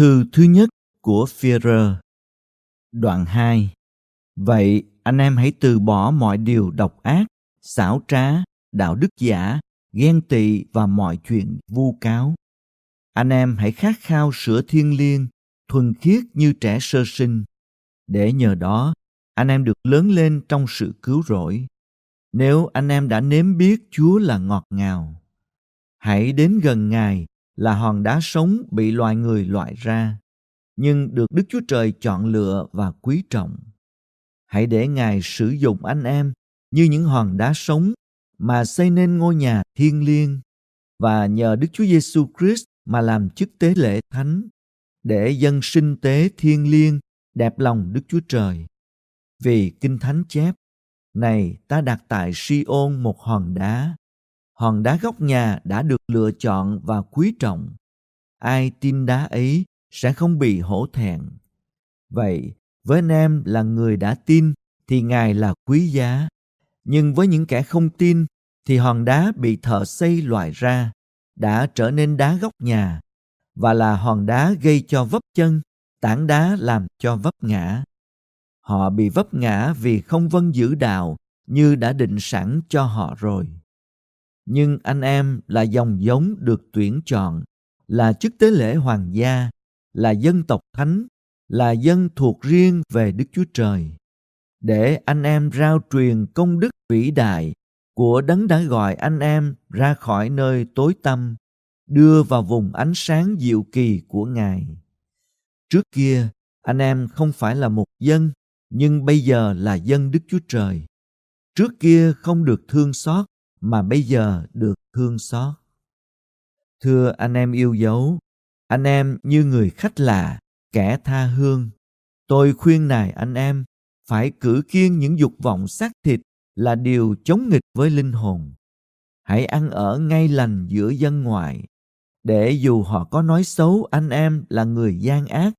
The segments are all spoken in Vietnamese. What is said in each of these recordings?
Thư thứ nhất của Führer Đoạn 2 Vậy anh em hãy từ bỏ mọi điều độc ác, xảo trá, đạo đức giả, ghen tị và mọi chuyện vu cáo. Anh em hãy khát khao sữa thiên liêng, thuần khiết như trẻ sơ sinh. Để nhờ đó, anh em được lớn lên trong sự cứu rỗi. Nếu anh em đã nếm biết Chúa là ngọt ngào, hãy đến gần Ngài là hòn đá sống bị loài người loại ra, nhưng được Đức Chúa Trời chọn lựa và quý trọng. Hãy để Ngài sử dụng anh em như những hòn đá sống mà xây nên ngôi nhà thiêng liêng và nhờ Đức Chúa Giêsu Christ mà làm chức tế lễ thánh để dân sinh tế thiêng liêng đẹp lòng Đức Chúa Trời. Vì Kinh Thánh chép, này ta đặt tại Si-ôn một hòn đá, hòn đá góc nhà đã được lựa chọn và quý trọng. Ai tin đá ấy sẽ không bị hổ thẹn. Vậy, với anh em là người đã tin thì Ngài là quý giá. Nhưng với những kẻ không tin thì hòn đá bị thợ xây loại ra đã trở nên đá góc nhà và là hòn đá gây cho vấp chân, tảng đá làm cho vấp ngã. Họ bị vấp ngã vì không vân giữ đạo như đã định sẵn cho họ rồi nhưng anh em là dòng giống được tuyển chọn, là chức tế lễ hoàng gia, là dân tộc thánh, là dân thuộc riêng về Đức Chúa Trời, để anh em rao truyền công đức vĩ đại của đấng đã gọi anh em ra khỏi nơi tối tăm, đưa vào vùng ánh sáng diệu kỳ của Ngài. Trước kia, anh em không phải là một dân, nhưng bây giờ là dân Đức Chúa Trời. Trước kia không được thương xót, mà bây giờ được thương xót. Thưa anh em yêu dấu, anh em như người khách lạ, kẻ tha hương. Tôi khuyên nài anh em phải cử kiêng những dục vọng xác thịt là điều chống nghịch với linh hồn. Hãy ăn ở ngay lành giữa dân ngoại, để dù họ có nói xấu anh em là người gian ác,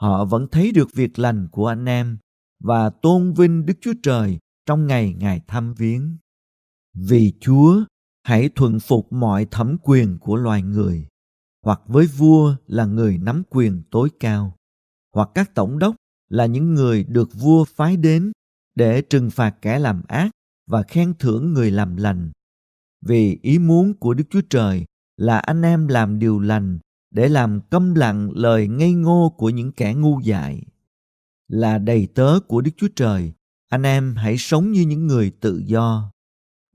họ vẫn thấy được việc lành của anh em và tôn vinh Đức Chúa Trời trong ngày Ngài thăm viếng vì chúa hãy thuận phục mọi thẩm quyền của loài người hoặc với vua là người nắm quyền tối cao hoặc các tổng đốc là những người được vua phái đến để trừng phạt kẻ làm ác và khen thưởng người làm lành vì ý muốn của đức chúa trời là anh em làm điều lành để làm câm lặng lời ngây ngô của những kẻ ngu dại là đầy tớ của đức chúa trời anh em hãy sống như những người tự do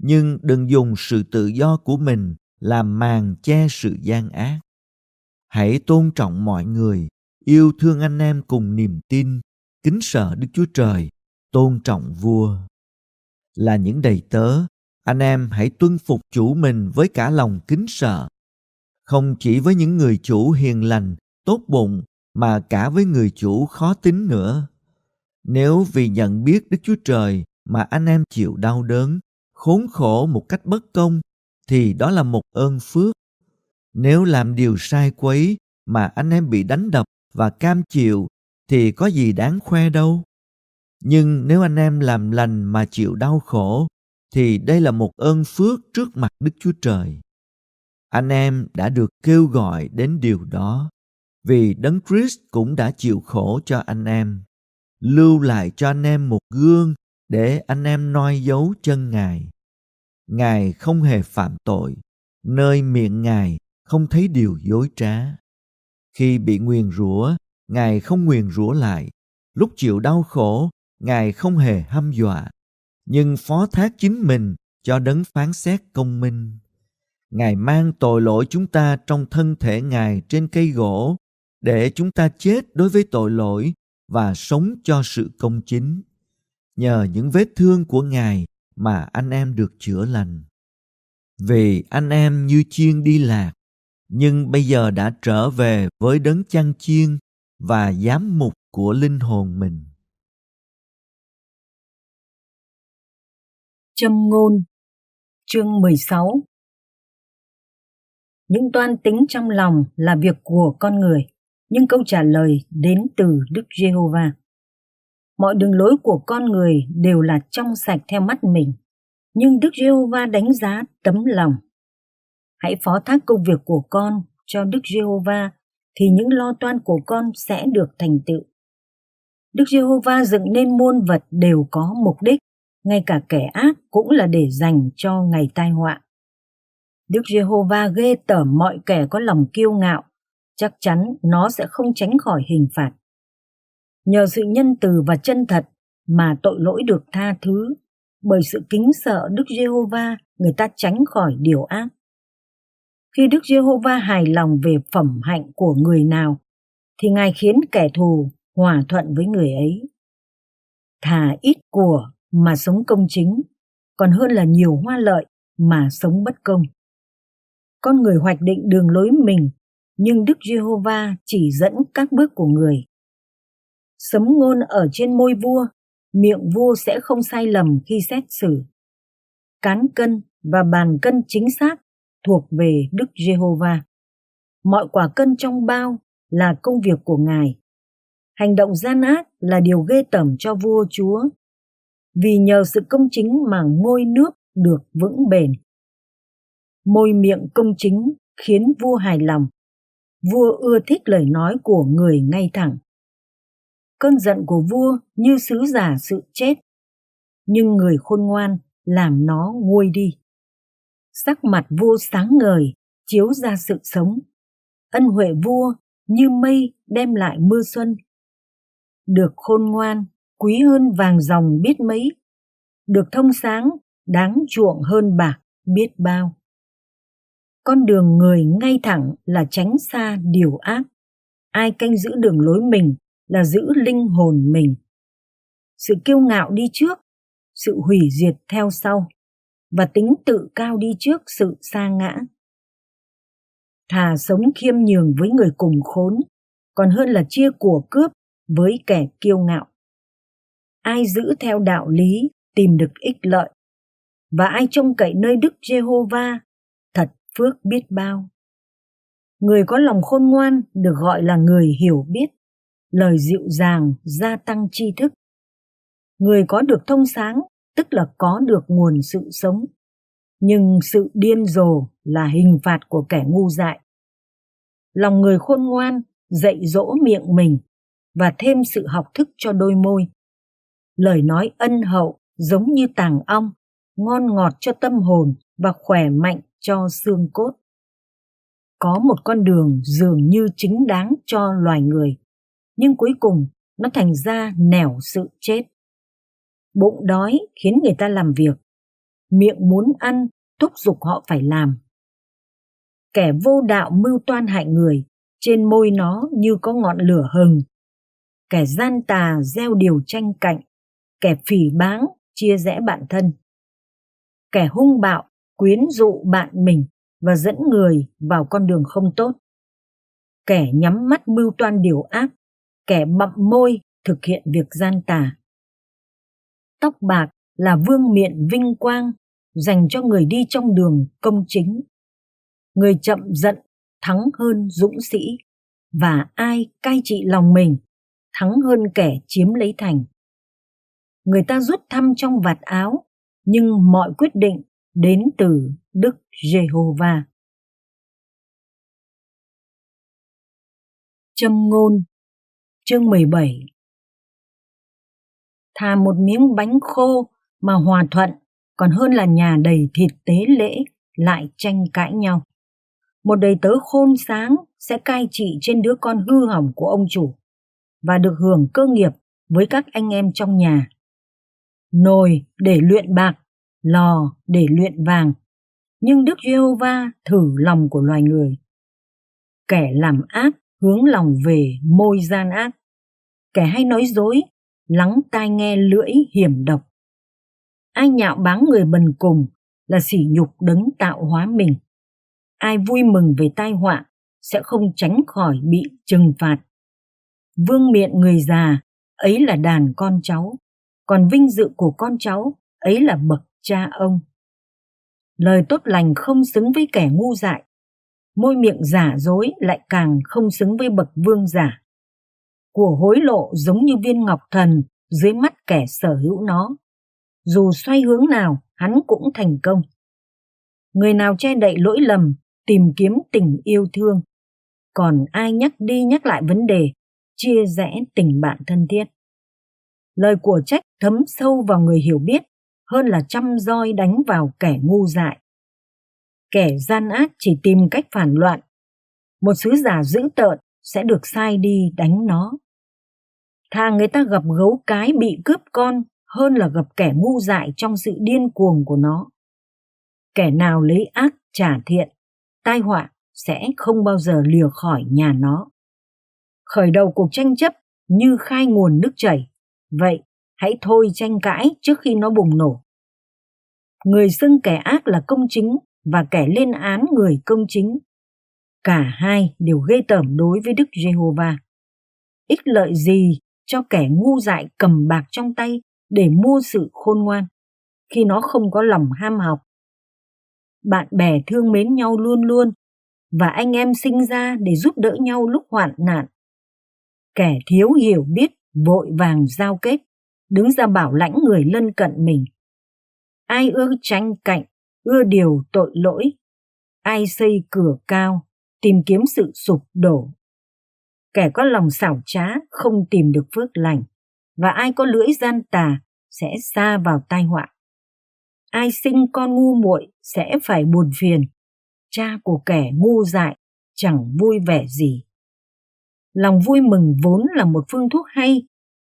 nhưng đừng dùng sự tự do của mình làm màn che sự gian ác hãy tôn trọng mọi người yêu thương anh em cùng niềm tin kính sợ đức chúa trời tôn trọng vua là những đầy tớ anh em hãy tuân phục chủ mình với cả lòng kính sợ không chỉ với những người chủ hiền lành tốt bụng mà cả với người chủ khó tính nữa nếu vì nhận biết đức chúa trời mà anh em chịu đau đớn khốn khổ một cách bất công thì đó là một ơn phước nếu làm điều sai quấy mà anh em bị đánh đập và cam chịu thì có gì đáng khoe đâu nhưng nếu anh em làm lành mà chịu đau khổ thì đây là một ơn phước trước mặt đức chúa trời anh em đã được kêu gọi đến điều đó vì đấng christ cũng đã chịu khổ cho anh em lưu lại cho anh em một gương để anh em noi dấu chân Ngài. Ngài không hề phạm tội, nơi miệng Ngài không thấy điều dối trá. Khi bị nguyền rủa, Ngài không nguyền rủa lại. Lúc chịu đau khổ, Ngài không hề hăm dọa, nhưng phó thác chính mình cho đấng phán xét công minh. Ngài mang tội lỗi chúng ta trong thân thể Ngài trên cây gỗ để chúng ta chết đối với tội lỗi và sống cho sự công chính nhờ những vết thương của ngài mà anh em được chữa lành vì anh em như chiên đi lạc nhưng bây giờ đã trở về với đấng chăn chiên và giám mục của linh hồn mình Châm ngôn Chương 16 Những toan tính trong lòng là việc của con người, nhưng câu trả lời đến từ Đức Giê-hô-va mọi đường lối của con người đều là trong sạch theo mắt mình. Nhưng Đức Giê-hô-va đánh giá tấm lòng. Hãy phó thác công việc của con cho Đức Giê-hô-va thì những lo toan của con sẽ được thành tựu. Đức Giê-hô-va dựng nên muôn vật đều có mục đích, ngay cả kẻ ác cũng là để dành cho ngày tai họa. Đức Giê-hô-va ghê tởm mọi kẻ có lòng kiêu ngạo, chắc chắn nó sẽ không tránh khỏi hình phạt nhờ sự nhân từ và chân thật mà tội lỗi được tha thứ bởi sự kính sợ Đức Giê-hô-va người ta tránh khỏi điều ác. Khi Đức Giê-hô-va hài lòng về phẩm hạnh của người nào thì Ngài khiến kẻ thù hòa thuận với người ấy. Thà ít của mà sống công chính còn hơn là nhiều hoa lợi mà sống bất công. Con người hoạch định đường lối mình nhưng Đức Giê-hô-va chỉ dẫn các bước của người sấm ngôn ở trên môi vua, miệng vua sẽ không sai lầm khi xét xử. Cán cân và bàn cân chính xác thuộc về Đức Giê-hô-va. Mọi quả cân trong bao là công việc của Ngài. Hành động gian ác là điều ghê tởm cho vua Chúa. Vì nhờ sự công chính mà ngôi nước được vững bền. Môi miệng công chính khiến vua hài lòng. Vua ưa thích lời nói của người ngay thẳng cơn giận của vua như sứ giả sự chết nhưng người khôn ngoan làm nó nguôi đi sắc mặt vua sáng ngời chiếu ra sự sống ân huệ vua như mây đem lại mưa xuân được khôn ngoan quý hơn vàng dòng biết mấy được thông sáng đáng chuộng hơn bạc biết bao con đường người ngay thẳng là tránh xa điều ác ai canh giữ đường lối mình là giữ linh hồn mình sự kiêu ngạo đi trước sự hủy diệt theo sau và tính tự cao đi trước sự sa ngã thà sống khiêm nhường với người cùng khốn còn hơn là chia của cướp với kẻ kiêu ngạo ai giữ theo đạo lý tìm được ích lợi và ai trông cậy nơi đức jehovah thật phước biết bao người có lòng khôn ngoan được gọi là người hiểu biết lời dịu dàng gia tăng tri thức người có được thông sáng tức là có được nguồn sự sống nhưng sự điên rồ là hình phạt của kẻ ngu dại lòng người khôn ngoan dạy dỗ miệng mình và thêm sự học thức cho đôi môi lời nói ân hậu giống như tàng ong ngon ngọt cho tâm hồn và khỏe mạnh cho xương cốt có một con đường dường như chính đáng cho loài người nhưng cuối cùng nó thành ra nẻo sự chết. Bụng đói khiến người ta làm việc, miệng muốn ăn thúc giục họ phải làm. Kẻ vô đạo mưu toan hại người, trên môi nó như có ngọn lửa hừng. Kẻ gian tà gieo điều tranh cạnh, kẻ phỉ báng chia rẽ bạn thân. Kẻ hung bạo quyến dụ bạn mình và dẫn người vào con đường không tốt. Kẻ nhắm mắt mưu toan điều ác kẻ bậm môi thực hiện việc gian tà. Tóc bạc là vương miện vinh quang dành cho người đi trong đường công chính. Người chậm giận thắng hơn dũng sĩ và ai cai trị lòng mình thắng hơn kẻ chiếm lấy thành. Người ta rút thăm trong vạt áo nhưng mọi quyết định đến từ Đức Jehovah Châm ngôn chương 17 Thà một miếng bánh khô mà hòa thuận còn hơn là nhà đầy thịt tế lễ lại tranh cãi nhau. Một đầy tớ khôn sáng sẽ cai trị trên đứa con hư hỏng của ông chủ và được hưởng cơ nghiệp với các anh em trong nhà. Nồi để luyện bạc, lò để luyện vàng, nhưng Đức Giê-hô-va thử lòng của loài người. Kẻ làm ác hướng lòng về môi gian ác kẻ hay nói dối lắng tai nghe lưỡi hiểm độc ai nhạo báng người bần cùng là sỉ nhục đấng tạo hóa mình ai vui mừng về tai họa sẽ không tránh khỏi bị trừng phạt vương miện người già ấy là đàn con cháu còn vinh dự của con cháu ấy là bậc cha ông lời tốt lành không xứng với kẻ ngu dại môi miệng giả dối lại càng không xứng với bậc vương giả của hối lộ giống như viên ngọc thần dưới mắt kẻ sở hữu nó. Dù xoay hướng nào, hắn cũng thành công. Người nào che đậy lỗi lầm, tìm kiếm tình yêu thương. Còn ai nhắc đi nhắc lại vấn đề, chia rẽ tình bạn thân thiết. Lời của trách thấm sâu vào người hiểu biết hơn là trăm roi đánh vào kẻ ngu dại. Kẻ gian ác chỉ tìm cách phản loạn. Một sứ giả dữ tợn sẽ được sai đi đánh nó. Thà người ta gặp gấu cái bị cướp con hơn là gặp kẻ ngu dại trong sự điên cuồng của nó. Kẻ nào lấy ác trả thiện, tai họa sẽ không bao giờ lìa khỏi nhà nó. Khởi đầu cuộc tranh chấp như khai nguồn nước chảy, vậy hãy thôi tranh cãi trước khi nó bùng nổ. Người xưng kẻ ác là công chính và kẻ lên án người công chính. Cả hai đều ghê tởm đối với Đức Giê-hô-va. Ích lợi gì cho kẻ ngu dại cầm bạc trong tay để mua sự khôn ngoan khi nó không có lòng ham học bạn bè thương mến nhau luôn luôn và anh em sinh ra để giúp đỡ nhau lúc hoạn nạn kẻ thiếu hiểu biết vội vàng giao kết đứng ra bảo lãnh người lân cận mình ai ưa tranh cạnh ưa điều tội lỗi ai xây cửa cao tìm kiếm sự sụp đổ kẻ có lòng xảo trá không tìm được phước lành và ai có lưỡi gian tà sẽ xa vào tai họa ai sinh con ngu muội sẽ phải buồn phiền cha của kẻ ngu dại chẳng vui vẻ gì lòng vui mừng vốn là một phương thuốc hay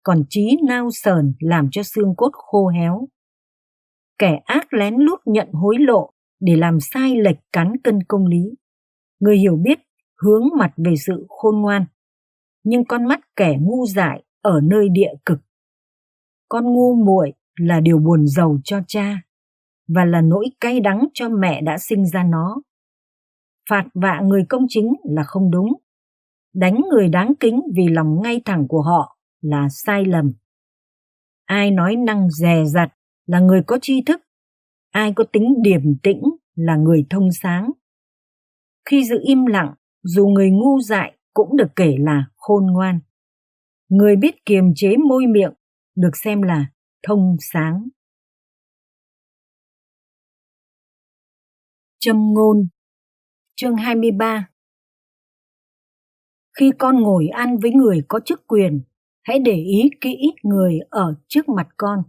còn trí nao sờn làm cho xương cốt khô héo kẻ ác lén lút nhận hối lộ để làm sai lệch cán cân công lý người hiểu biết hướng mặt về sự khôn ngoan nhưng con mắt kẻ ngu dại ở nơi địa cực. Con ngu muội là điều buồn giàu cho cha và là nỗi cay đắng cho mẹ đã sinh ra nó. Phạt vạ người công chính là không đúng. Đánh người đáng kính vì lòng ngay thẳng của họ là sai lầm. Ai nói năng dè dặt là người có tri thức, ai có tính điềm tĩnh là người thông sáng. Khi giữ im lặng, dù người ngu dại cũng được kể là khôn ngoan. Người biết kiềm chế môi miệng được xem là thông sáng. Châm ngôn Chương 23 Khi con ngồi ăn với người có chức quyền, hãy để ý kỹ người ở trước mặt con.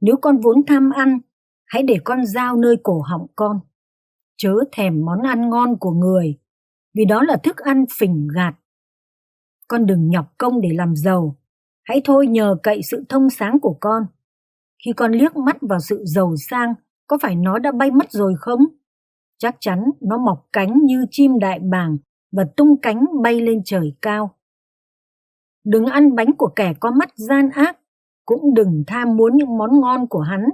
Nếu con vốn tham ăn, hãy để con giao nơi cổ họng con. Chớ thèm món ăn ngon của người vì đó là thức ăn phỉnh gạt. Con đừng nhọc công để làm giàu, hãy thôi nhờ cậy sự thông sáng của con. Khi con liếc mắt vào sự giàu sang, có phải nó đã bay mất rồi không? Chắc chắn nó mọc cánh như chim đại bàng và tung cánh bay lên trời cao. Đừng ăn bánh của kẻ có mắt gian ác, cũng đừng tham muốn những món ngon của hắn.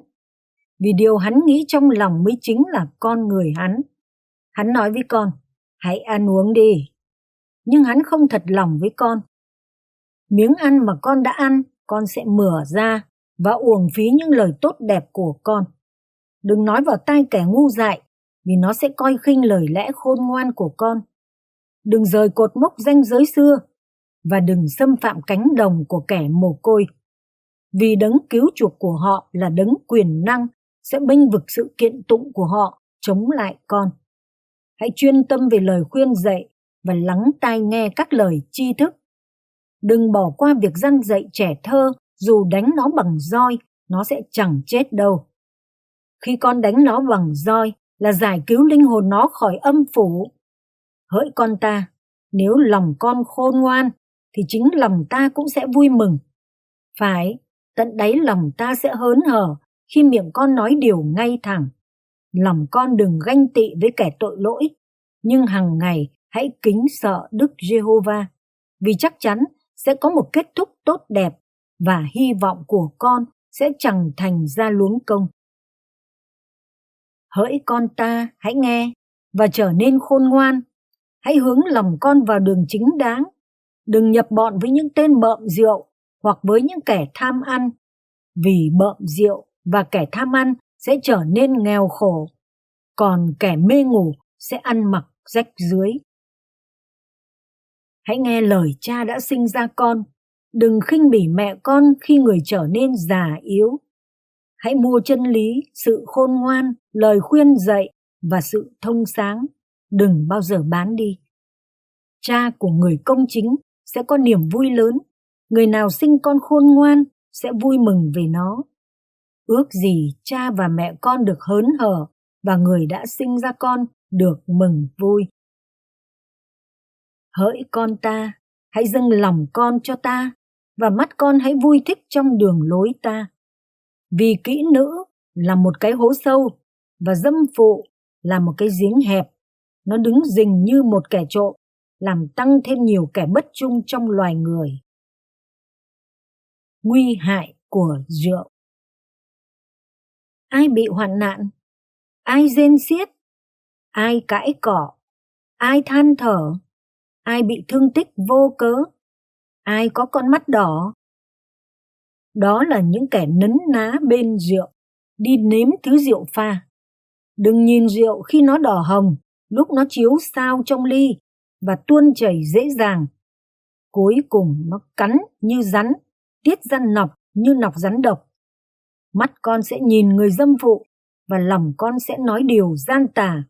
Vì điều hắn nghĩ trong lòng mới chính là con người hắn. Hắn nói với con, hãy ăn uống đi. Nhưng hắn không thật lòng với con. Miếng ăn mà con đã ăn, con sẽ mửa ra và uổng phí những lời tốt đẹp của con. Đừng nói vào tai kẻ ngu dại, vì nó sẽ coi khinh lời lẽ khôn ngoan của con. Đừng rời cột mốc danh giới xưa và đừng xâm phạm cánh đồng của kẻ mồ côi. Vì đấng cứu chuộc của họ là đấng quyền năng sẽ bênh vực sự kiện tụng của họ chống lại con hãy chuyên tâm về lời khuyên dạy và lắng tai nghe các lời tri thức đừng bỏ qua việc dân dạy trẻ thơ dù đánh nó bằng roi nó sẽ chẳng chết đâu khi con đánh nó bằng roi là giải cứu linh hồn nó khỏi âm phủ hỡi con ta nếu lòng con khôn ngoan thì chính lòng ta cũng sẽ vui mừng phải tận đáy lòng ta sẽ hớn hở khi miệng con nói điều ngay thẳng lòng con đừng ganh tị với kẻ tội lỗi, nhưng hàng ngày hãy kính sợ Đức Giê-hô-va, vì chắc chắn sẽ có một kết thúc tốt đẹp và hy vọng của con sẽ chẳng thành ra luống công. Hỡi con ta, hãy nghe và trở nên khôn ngoan. Hãy hướng lòng con vào đường chính đáng. Đừng nhập bọn với những tên bợm rượu hoặc với những kẻ tham ăn. Vì bợm rượu và kẻ tham ăn sẽ trở nên nghèo khổ, còn kẻ mê ngủ sẽ ăn mặc rách dưới. Hãy nghe lời cha đã sinh ra con, đừng khinh bỉ mẹ con khi người trở nên già yếu. Hãy mua chân lý, sự khôn ngoan, lời khuyên dạy và sự thông sáng, đừng bao giờ bán đi. Cha của người công chính sẽ có niềm vui lớn, người nào sinh con khôn ngoan sẽ vui mừng về nó ước gì cha và mẹ con được hớn hở và người đã sinh ra con được mừng vui hỡi con ta hãy dâng lòng con cho ta và mắt con hãy vui thích trong đường lối ta vì kỹ nữ là một cái hố sâu và dâm phụ là một cái giếng hẹp nó đứng rình như một kẻ trộm làm tăng thêm nhiều kẻ bất trung trong loài người nguy hại của rượu ai bị hoạn nạn ai rên xiết ai cãi cỏ ai than thở ai bị thương tích vô cớ ai có con mắt đỏ đó là những kẻ nấn ná bên rượu đi nếm thứ rượu pha đừng nhìn rượu khi nó đỏ hồng lúc nó chiếu sao trong ly và tuôn chảy dễ dàng cuối cùng nó cắn như rắn tiết ra nọc như nọc rắn độc mắt con sẽ nhìn người dâm phụ và lòng con sẽ nói điều gian tà.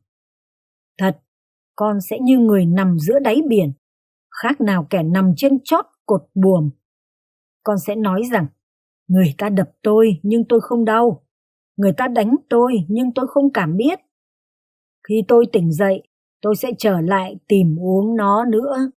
Thật, con sẽ như người nằm giữa đáy biển, khác nào kẻ nằm trên chót cột buồm. Con sẽ nói rằng, người ta đập tôi nhưng tôi không đau, người ta đánh tôi nhưng tôi không cảm biết. Khi tôi tỉnh dậy, tôi sẽ trở lại tìm uống nó nữa.